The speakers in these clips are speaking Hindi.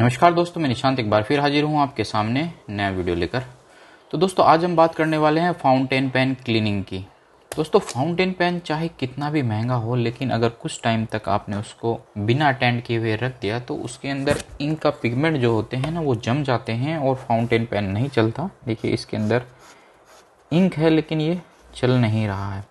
नमस्कार दोस्तों मैं निशांत एक बार फिर हाजिर हूँ आपके सामने नया वीडियो लेकर तो दोस्तों आज हम बात करने वाले हैं फाउंटेन पेन क्लीनिंग की दोस्तों फाउंटेन पेन चाहे कितना भी महंगा हो लेकिन अगर कुछ टाइम तक आपने उसको बिना अटेंड किए हुए रख दिया तो उसके अंदर इंक का पिगमेंट जो होते हैं ना वो जम जाते हैं और फाउंटेन पेन नहीं चलता देखिए इसके अंदर इंक है लेकिन ये चल नहीं रहा है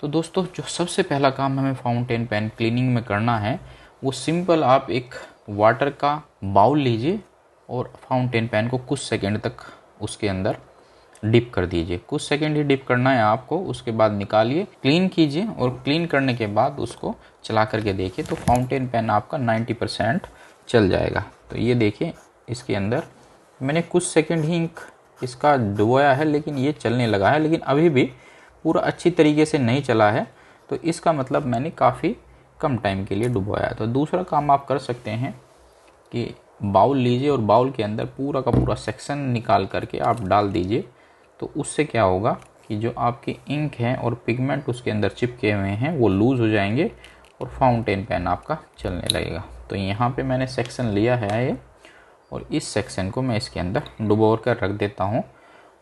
तो दोस्तों जो सबसे पहला काम हमें फाउंटेन पेन क्लीनिंग में करना है वो सिंपल आप एक वाटर का बाउल लीजिए और फाउंटेन पेन को कुछ सेकेंड तक उसके अंदर डिप कर दीजिए कुछ सेकेंड ही डिप करना है आपको उसके बाद निकालिए क्लीन कीजिए और क्लीन करने के बाद उसको चला करके देखिए तो फाउंटेन पेन आपका 90 परसेंट चल जाएगा तो ये देखिए इसके अंदर मैंने कुछ सेकेंड ही इंक इसका डुबोया है लेकिन ये चलने लगा है लेकिन अभी भी पूरा अच्छी तरीके से नहीं चला है तो इसका मतलब मैंने काफ़ी कम टाइम के लिए डुबोया तो दूसरा काम आप कर सकते हैं कि बाउल लीजिए और बाउल के अंदर पूरा का पूरा सेक्शन निकाल करके आप डाल दीजिए तो उससे क्या होगा कि जो आपकी इंक है और पिगमेंट उसके अंदर चिपके हुए हैं वो लूज़ हो जाएंगे और फाउंटेन पेन आपका चलने लगेगा तो यहाँ पे मैंने सेक्शन लिया है ये और इस सेक्शन को मैं इसके अंदर डुबोर कर रख देता हूँ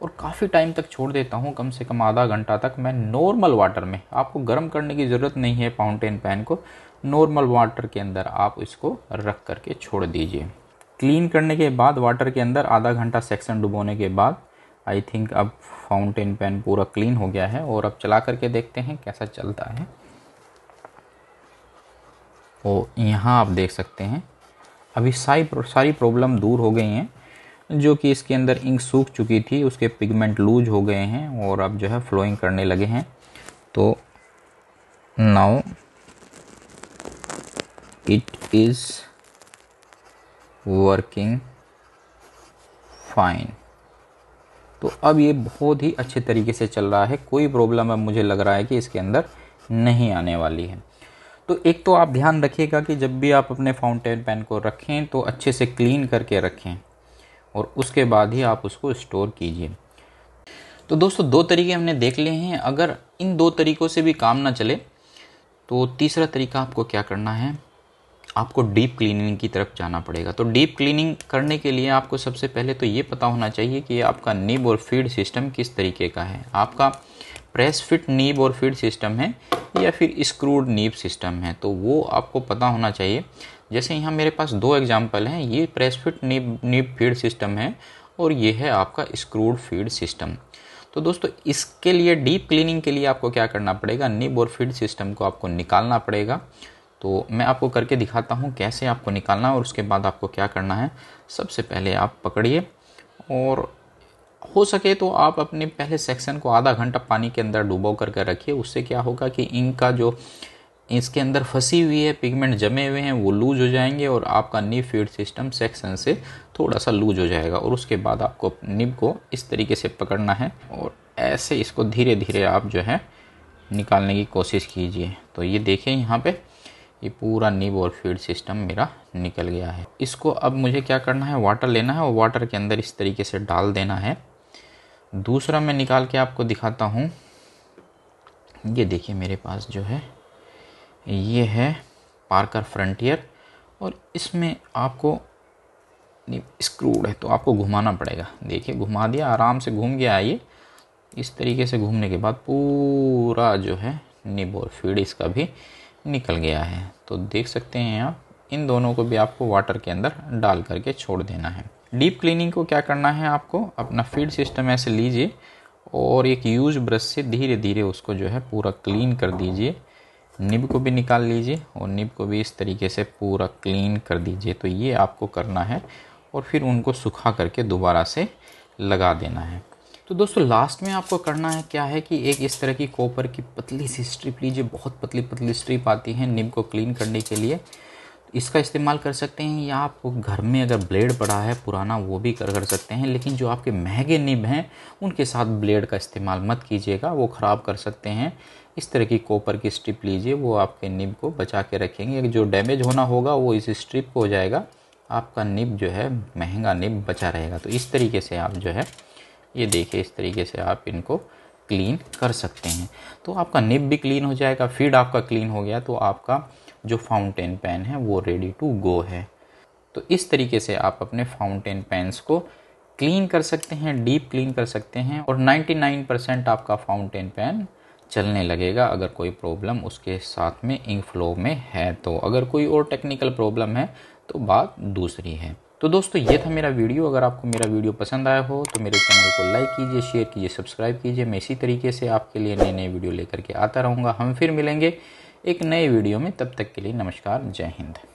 और काफ़ी टाइम तक छोड़ देता हूँ कम से कम आधा घंटा तक मैं नॉर्मल वाटर में आपको गर्म करने की ज़रूरत नहीं है फाउंटेन पैन को नॉर्मल वाटर के अंदर आप इसको रख करके छोड़ दीजिए क्लीन करने के बाद वाटर के अंदर आधा घंटा सेक्शन डुबोने के बाद आई थिंक अब फाउंटेन पेन पूरा क्लीन हो गया है और अब चला करके देखते हैं कैसा चलता है और यहाँ आप देख सकते हैं अभी सारी सारी प्रॉब्लम दूर हो गई हैं जो कि इसके अंदर इंक सूख चुकी थी उसके पिगमेंट लूज हो गए हैं और अब जो है फ्लोइंग करने लगे हैं तो now it is working fine तो अब ये बहुत ही अच्छे तरीके से चल रहा है कोई प्रॉब्लम अब मुझे लग रहा है कि इसके अंदर नहीं आने वाली है तो एक तो आप ध्यान रखिएगा कि जब भी आप अपने फाउंटेन पेन को रखें तो अच्छे से क्लीन करके रखें और उसके बाद ही आप उसको स्टोर कीजिए तो दोस्तों दो तरीके हमने देख लिए हैं अगर इन दो तरीक़ों से भी काम ना चले तो तीसरा तरीका आपको क्या करना है आपको डीप क्लीनिंग की तरफ जाना पड़ेगा तो डीप क्लीनिंग करने के लिए आपको सबसे पहले तो ये पता होना चाहिए कि आपका निब और फीड सिस्टम किस तरीके का है आपका प्रेस फिट नीब और फिट सिस्टम है या फिर स्क्रूड नीब सिस्टम है तो वो आपको पता होना चाहिए जैसे यहाँ मेरे पास दो एग्जाम्पल हैं ये press fit nib nib feed system है और ये है आपका स्क्रूड फीड सिस्टम तो दोस्तों इसके लिए डीप क्लीनिंग के लिए आपको क्या करना पड़ेगा निब और फीड सिस्टम को आपको निकालना पड़ेगा तो मैं आपको करके दिखाता हूँ कैसे आपको निकालना है और उसके बाद आपको क्या करना है सबसे पहले आप पकड़िए और हो सके तो आप अपने पहले सेक्शन को आधा घंटा पानी के अंदर डुबो करके रखिए उससे क्या होगा कि इंक का जो इसके अंदर फंसी हुई है पिगमेंट जमे हुए हैं वो लूज हो जाएंगे और आपका निब फीड सिस्टम सेक्शन से थोड़ा सा लूज हो जाएगा और उसके बाद आपको निब को इस तरीके से पकड़ना है और ऐसे इसको धीरे धीरे आप जो है निकालने की कोशिश कीजिए तो ये देखें यहाँ पे ये पूरा निब और फीड सिस्टम मेरा निकल गया है इसको अब मुझे क्या करना है वाटर लेना है और वाटर के अंदर इस तरीके से डाल देना है दूसरा मैं निकाल के आपको दिखाता हूँ ये देखिए मेरे पास जो है ये है पार्कर फ्रंटियर और इसमें आपको स्क्रूड है तो आपको घुमाना पड़ेगा देखिए घुमा दिया आराम से घूम गया ये इस तरीके से घूमने के बाद पूरा जो है निब और फीड इसका भी निकल गया है तो देख सकते हैं आप इन दोनों को भी आपको वाटर के अंदर डाल करके छोड़ देना है डीप क्लीनिंग को क्या करना है आपको अपना फीड सिस्टम ऐसे लीजिए और एक यूज ब्रश से धीरे धीरे उसको जो है पूरा क्लीन कर दीजिए निब को भी निकाल लीजिए और निब को भी इस तरीके से पूरा क्लीन कर दीजिए तो ये आपको करना है और फिर उनको सुखा करके दोबारा से लगा देना है तो दोस्तों लास्ट में आपको करना है क्या है कि एक इस तरह की कॉपर की पतली सी स्ट्रिप लीजिए बहुत पतली पतली स्ट्रिप आती है निब को क्लीन करने के लिए इसका इस्तेमाल कर सकते हैं या आपको घर में अगर ब्लेड पड़ा है पुराना वो भी कर कर सकते हैं लेकिन जो आपके महंगे निब हैं उनके साथ ब्लेड का इस्तेमाल मत कीजिएगा वो ख़राब कर सकते हैं इस तरह की कॉपर की स्ट्रिप लीजिए वो आपके निब को बचा के रखेंगे जो डैमेज होना होगा वो इस स्ट्रिप को हो जाएगा आपका निब जो है महंगा निब बचा रहेगा तो इस तरीके से आप जो है ये देखिए इस तरीके से आप इनको क्लीन कर सकते हैं तो आपका निब भी क्लीन हो जाएगा फीड आपका क्लीन हो गया तो आपका जो फाउंटेन पेन है वो रेडी टू गो है तो इस तरीके से आप अपने फाउंटेन पेन्स को क्लीन कर सकते हैं डीप क्लीन कर सकते हैं और 99 परसेंट आपका फाउंटेन पेन चलने लगेगा अगर कोई प्रॉब्लम उसके साथ में इंक फ्लो में है तो अगर कोई और टेक्निकल प्रॉब्लम है तो बात दूसरी है तो दोस्तों ये था मेरा वीडियो अगर आपको मेरा वीडियो पसंद आया हो तो मेरे चैनल को लाइक कीजिए शेयर कीजिए सब्सक्राइब कीजिए मैं इसी तरीके से आपके लिए नए नए वीडियो लेकर के आता रहूँगा हम फिर मिलेंगे एक नए वीडियो में तब तक के लिए नमस्कार जय हिंद